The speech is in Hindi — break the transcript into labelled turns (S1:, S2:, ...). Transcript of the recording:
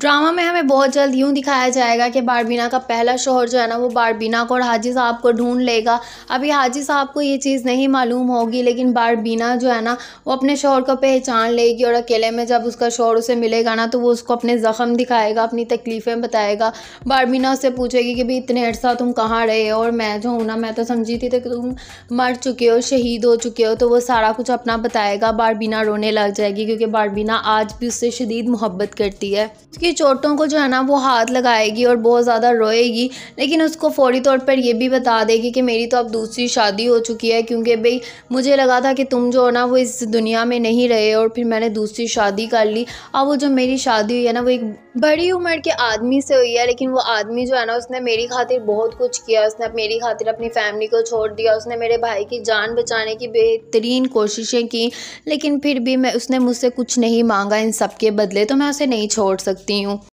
S1: ड्रामा में हमें बहुत जल्द यूँ दिखाया जाएगा कि बारबीना का पहला शोहर जो है ना वो बारबीना को और हाजी साहब को ढूंढ लेगा अभी हाजी साहब को ये चीज़ नहीं मालूम होगी लेकिन बारबीना जो है ना वो अपने शोहर को पहचान लेगी और अकेले में जब उसका शोहर उसे मिलेगा ना तो वो उसको अपने ज़ख़म दिखाएगा अपनी तकलीफ़ें बताएगा बारबीना उससे पूछेगी कि भाई इतने अर्सा तुम कहाँ रहे हो और मैं जो हूँ ना मैं तो समझी थी तो कि तुम मर चुके हो शहीद हो चुके हो तो वो सारा कुछ अपना बताएगा बारबीना रोने लग जाएगी क्योंकि बारबीना आज भी उससे शदीद मोहब्बत करती है उसकी चोटों को जो है ना वो हाथ लगाएगी और बहुत ज़्यादा रोएगी लेकिन उसको फौरी तौर पर यह भी बता देगी कि मेरी तो अब दूसरी शादी हो चुकी है क्योंकि भाई मुझे लगा था कि तुम जो ना वो इस दुनिया में नहीं रहे और फिर मैंने दूसरी शादी कर ली अब वो जो मेरी शादी हुई है ना वो एक बड़ी उम्र के आदमी से हुई है लेकिन वो आदमी जो है ना उसने मेरी खातिर बहुत कुछ किया उसने मेरी खातिर अपनी फैमिली को छोड़ दिया उसने मेरे भाई की जान बचाने की बेहतरीन कोशिशें की लेकिन फिर भी मैं उसने मुझसे कुछ नहीं मांगा इन सब के बदले तो मैं उसे नहीं छोड़ सकती हूँ